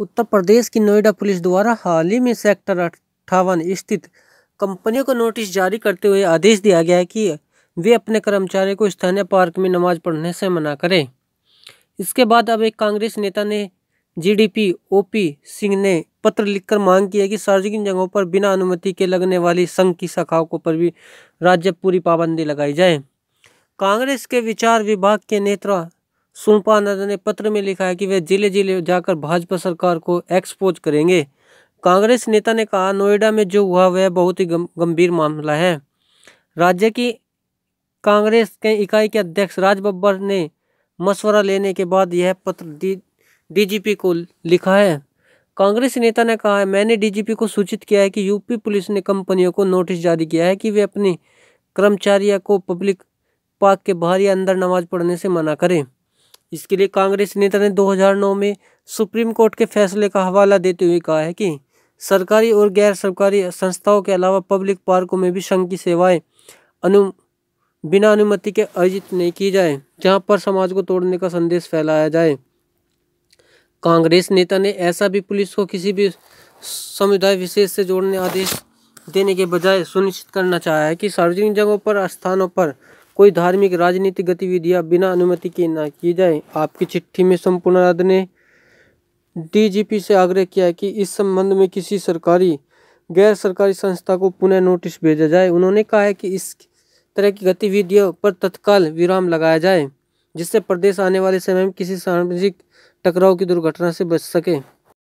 उत्तर प्रदेश की नोएडा पुलिस द्वारा हाल ही में सेक्टर अट्ठावन स्थित कंपनियों को नोटिस जारी करते हुए आदेश दिया गया है कि वे अपने कर्मचारियों को स्थानीय पार्क में नमाज पढ़ने से मना करें इसके बाद अब एक कांग्रेस नेता ने जीडीपी ओपी सिंह ने पत्र लिखकर मांग की है कि सार्वजनिक जगहों पर बिना अनुमति के लगने वाली संघ की शाखाओं को पर भी राज्य पूरी पाबंदी लगाई जाए कांग्रेस के विचार विभाग के नेता सुम्पा नंदा ने पत्र में लिखा है कि वे जिले जिले जाकर भाजपा सरकार को एक्सपोज करेंगे कांग्रेस नेता ने कहा नोएडा में जो हुआ वह बहुत ही गंभीर मामला है राज्य की कांग्रेस के इकाई के अध्यक्ष राज बब्बर ने मशवरा लेने के बाद यह पत्र डी डीजीपी को लिखा है कांग्रेस नेता ने कहा है मैंने डीजीपी को सूचित किया है कि यूपी पुलिस ने कंपनियों को नोटिस जारी किया है कि वे अपने कर्मचारियों को पब्लिक पार्क के बाहर या अंदर नमाज पढ़ने से मना करें इसके लिए कांग्रेस नेता ने 2009 में सुप्रीम कोर्ट के फैसले का हवाला देते हुए कहा है कि सरकारी और गैर सरकारी संस्थाओं के अलावा पब्लिक पार्कों में भी संघ की सेवाएं अनु बिना अनुमति के आयोजित नहीं की जाए जहां पर समाज को तोड़ने का संदेश फैलाया जाए कांग्रेस नेता ने ऐसा भी पुलिस को किसी भी समुदाय विशेष से जोड़ने आदेश देने के बजाय सुनिश्चित करना चाहा है कि सार्वजनिक जगहों पर स्थानों पर कोई धार्मिक राजनीतिक गतिविधियां बिना अनुमति के ना की जाए आपकी चिट्ठी में संपूर्ण याद ने डीजीपी से आग्रह किया कि इस संबंध में किसी सरकारी गैर सरकारी संस्था को पुनः नोटिस भेजा जाए उन्होंने कहा है कि इस तरह की गतिविधियों पर तत्काल विराम लगाया जाए जिससे प्रदेश आने वाले समय में किसी सामाजिक टकराव की दुर्घटना से बच सके